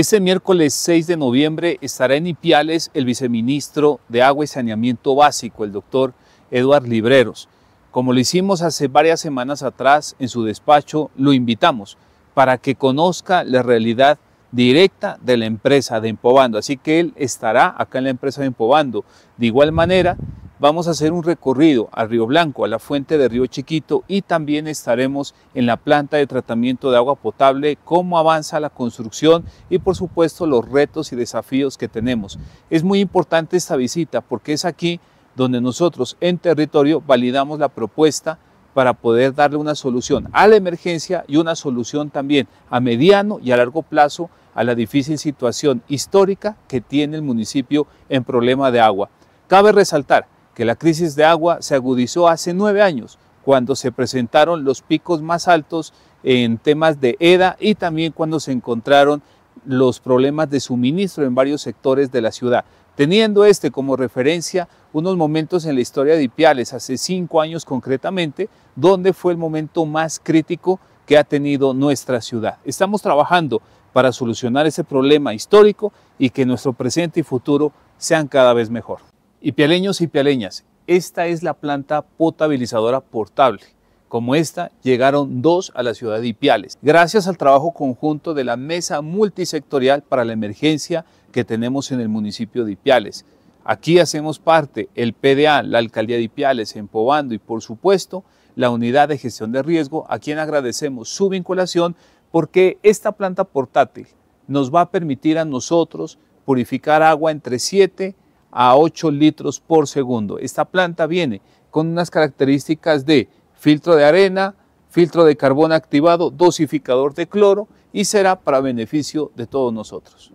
Este miércoles 6 de noviembre estará en Ipiales el viceministro de Agua y Saneamiento Básico, el doctor Eduard Libreros. Como lo hicimos hace varias semanas atrás en su despacho, lo invitamos para que conozca la realidad directa de la empresa de Empobando. Así que él estará acá en la empresa de Empobando. De igual manera, vamos a hacer un recorrido al Río Blanco, a la fuente de Río Chiquito y también estaremos en la planta de tratamiento de agua potable, cómo avanza la construcción y por supuesto los retos y desafíos que tenemos. Es muy importante esta visita porque es aquí donde nosotros en territorio validamos la propuesta para poder darle una solución a la emergencia y una solución también a mediano y a largo plazo a la difícil situación histórica que tiene el municipio en problema de agua. Cabe resaltar que la crisis de agua se agudizó hace nueve años, cuando se presentaron los picos más altos en temas de EDA y también cuando se encontraron los problemas de suministro en varios sectores de la ciudad. Teniendo este como referencia unos momentos en la historia de Ipiales, hace cinco años concretamente, donde fue el momento más crítico que ha tenido nuestra ciudad. Estamos trabajando para solucionar ese problema histórico y que nuestro presente y futuro sean cada vez mejor. Y pialeños y pialeñas, esta es la planta potabilizadora portable. Como esta, llegaron dos a la ciudad de Ipiales, gracias al trabajo conjunto de la Mesa Multisectorial para la Emergencia que tenemos en el municipio de Ipiales. Aquí hacemos parte el PDA, la Alcaldía de Ipiales, Empobando y, por supuesto, la Unidad de Gestión de Riesgo, a quien agradecemos su vinculación porque esta planta portátil nos va a permitir a nosotros purificar agua entre 7 y a 8 litros por segundo. Esta planta viene con unas características de filtro de arena, filtro de carbón activado, dosificador de cloro y será para beneficio de todos nosotros.